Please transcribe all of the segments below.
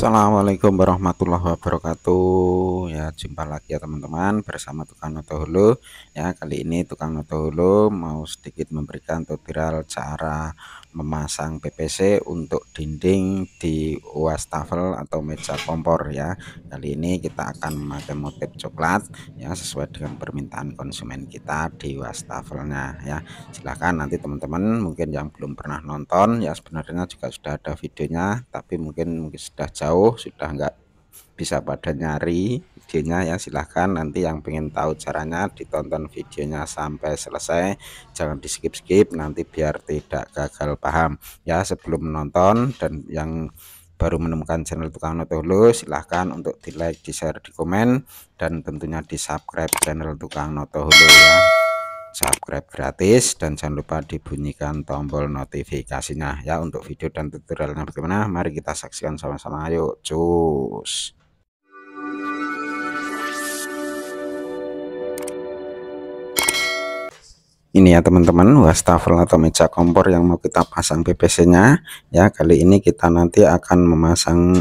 Assalamualaikum warahmatullahi wabarakatuh ya jumpa lagi ya teman-teman bersama tukang noto hulu ya kali ini tukang noto hulu mau sedikit memberikan tutorial cara memasang PPC untuk dinding di wastafel atau meja kompor ya kali ini kita akan memakai motif coklat ya sesuai dengan permintaan konsumen kita di wastafelnya ya silahkan nanti teman-teman mungkin yang belum pernah nonton ya sebenarnya juga sudah ada videonya tapi mungkin, mungkin sudah jauh jauh sudah nggak bisa pada nyari videonya ya silahkan nanti yang pengen tahu caranya ditonton videonya sampai selesai jangan di skip skip nanti biar tidak gagal paham ya sebelum menonton dan yang baru menemukan channel tukang noto hulu silahkan untuk di like di share di komen dan tentunya di subscribe channel tukang noto hulu ya subscribe gratis dan jangan lupa dibunyikan tombol notifikasinya ya untuk video dan tutorialnya bagaimana mari kita saksikan sama-sama yuk cus ini ya teman-teman wastafel atau meja kompor yang mau kita pasang ppc nya ya kali ini kita nanti akan memasang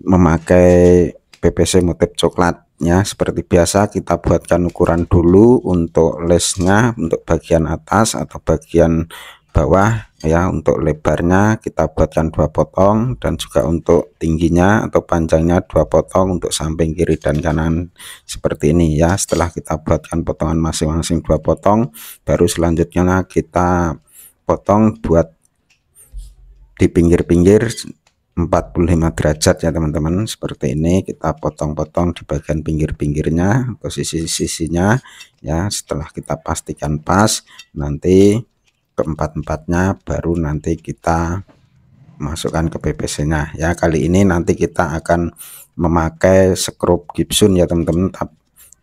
memakai PVC motif coklat ya seperti biasa kita buatkan ukuran dulu untuk lesnya untuk bagian atas atau bagian bawah ya untuk lebarnya kita buatkan dua potong dan juga untuk tingginya atau panjangnya dua potong untuk samping kiri dan kanan seperti ini ya setelah kita buatkan potongan masing-masing dua potong baru selanjutnya kita potong buat di pinggir-pinggir 45 derajat ya teman-teman seperti ini kita potong-potong di bagian pinggir-pinggirnya posisi sisinya ya setelah kita pastikan pas nanti keempat-empatnya baru nanti kita masukkan ke ppc nya ya kali ini nanti kita akan memakai skrup Gibson ya teman-teman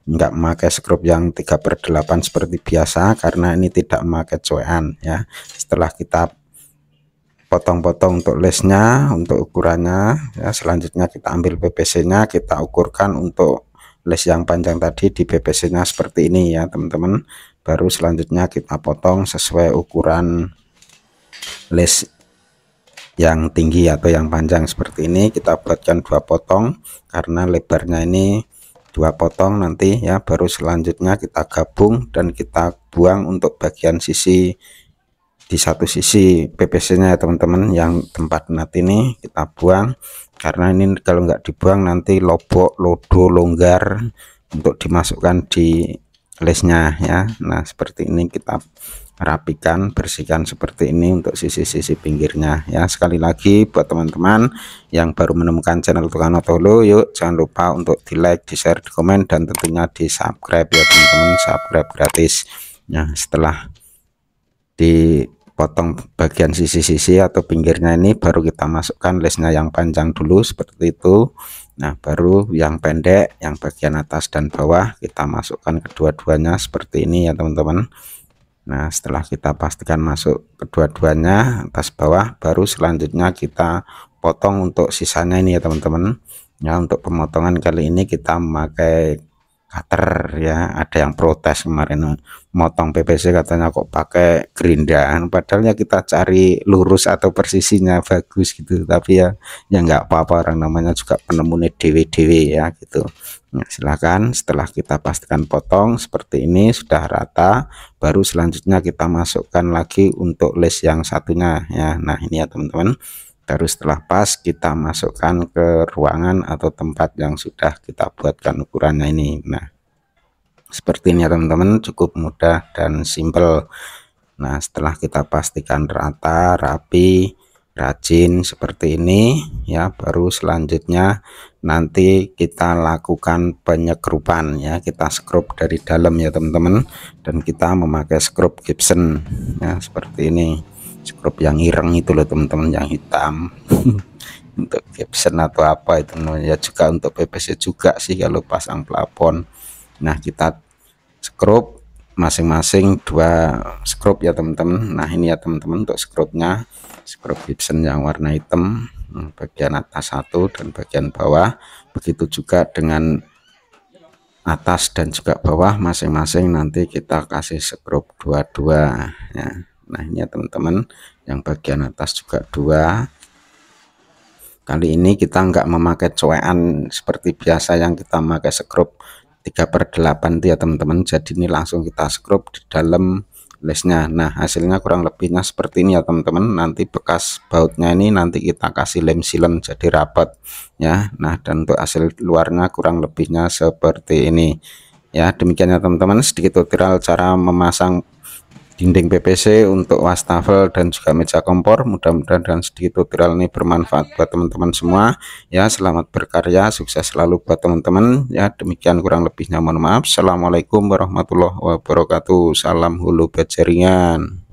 enggak memakai skrup yang 3 per 8 seperti biasa karena ini tidak memakai cuan ya setelah kita potong-potong untuk lesnya untuk ukurannya ya selanjutnya kita ambil ppc nya kita ukurkan untuk les yang panjang tadi di ppc nya seperti ini ya teman-teman baru selanjutnya kita potong sesuai ukuran les yang tinggi atau yang panjang seperti ini kita buatkan dua potong karena lebarnya ini dua potong nanti ya baru selanjutnya kita gabung dan kita buang untuk bagian sisi di satu sisi PPC-nya teman-teman yang tempat nat ini kita buang karena ini kalau nggak dibuang nanti lobok lodo longgar untuk dimasukkan di lesnya ya Nah seperti ini kita rapikan bersihkan seperti ini untuk sisi-sisi pinggirnya ya sekali lagi buat teman-teman yang baru menemukan channel Tukang Otolo yuk jangan lupa untuk di like di share di komen dan tentunya di subscribe ya teman-teman subscribe gratis ya setelah di potong bagian sisi-sisi atau pinggirnya ini baru kita masukkan lesnya yang panjang dulu seperti itu nah baru yang pendek yang bagian atas dan bawah kita masukkan kedua-duanya seperti ini ya teman-teman nah setelah kita pastikan masuk kedua-duanya atas bawah baru selanjutnya kita potong untuk sisanya ini ya teman-teman Nah untuk pemotongan kali ini kita memakai cutter ya ada yang protes kemarin motong PVC katanya kok pakai gerindaan padahalnya kita cari lurus atau persisinya bagus gitu tapi ya ya nggak apa-apa orang namanya juga penemunya dw dw ya gitu nah, silahkan setelah kita pastikan potong seperti ini sudah rata baru selanjutnya kita masukkan lagi untuk list yang satunya ya nah ini ya teman-teman baru setelah pas kita masukkan ke ruangan atau tempat yang sudah kita buatkan ukurannya ini nah seperti ini ya teman-teman cukup mudah dan simple nah setelah kita pastikan rata rapi rajin seperti ini ya baru selanjutnya nanti kita lakukan penyekrupan ya kita skrup dari dalam ya teman-teman dan kita memakai skrup Gibson ya seperti ini scrub yang ireng itu loh teman-teman yang hitam untuk caption atau apa itu namanya juga untuk PPC juga sih kalau pasang plafon nah kita scrub masing-masing dua scrub ya teman-teman nah ini ya teman-teman untuk scrubnya scrub Gibson yang warna hitam hmm, bagian atas satu dan bagian bawah begitu juga dengan atas dan juga bawah masing-masing nanti kita kasih skrup dua-dua ya nah ini ya teman-teman yang bagian atas juga dua kali ini kita nggak memakai cowean seperti biasa yang kita pakai skrup 3 per 8 itu ya teman-teman jadi ini langsung kita skrup di dalam lesnya nah hasilnya kurang lebihnya seperti ini ya teman-teman nanti bekas bautnya ini nanti kita kasih lem silen jadi rapat ya nah dan untuk hasil luarnya kurang lebihnya seperti ini ya demikian ya, teman-teman sedikit tutorial cara memasang dinding ppc untuk wastafel dan juga meja kompor mudah-mudahan dan sedikit tutorial ini bermanfaat buat teman-teman semua ya selamat berkarya sukses selalu buat teman-teman ya demikian kurang lebihnya mohon maaf Assalamualaikum warahmatullahi wabarakatuh salam hulu bajaringan